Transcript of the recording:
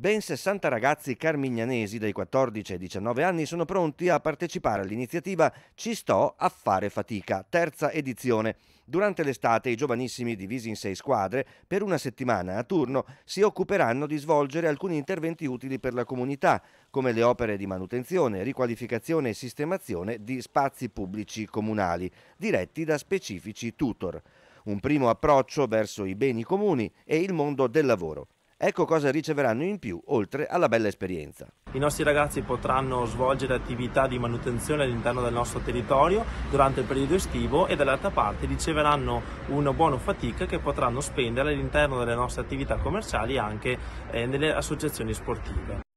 Ben 60 ragazzi carmignanesi dai 14 ai 19 anni sono pronti a partecipare all'iniziativa Ci sto a fare fatica, terza edizione. Durante l'estate i giovanissimi, divisi in sei squadre, per una settimana a turno si occuperanno di svolgere alcuni interventi utili per la comunità, come le opere di manutenzione, riqualificazione e sistemazione di spazi pubblici comunali, diretti da specifici tutor. Un primo approccio verso i beni comuni e il mondo del lavoro. Ecco cosa riceveranno in più, oltre alla bella esperienza. I nostri ragazzi potranno svolgere attività di manutenzione all'interno del nostro territorio durante il periodo estivo e dall'altra parte riceveranno una buona fatica che potranno spendere all'interno delle nostre attività commerciali e anche eh, nelle associazioni sportive.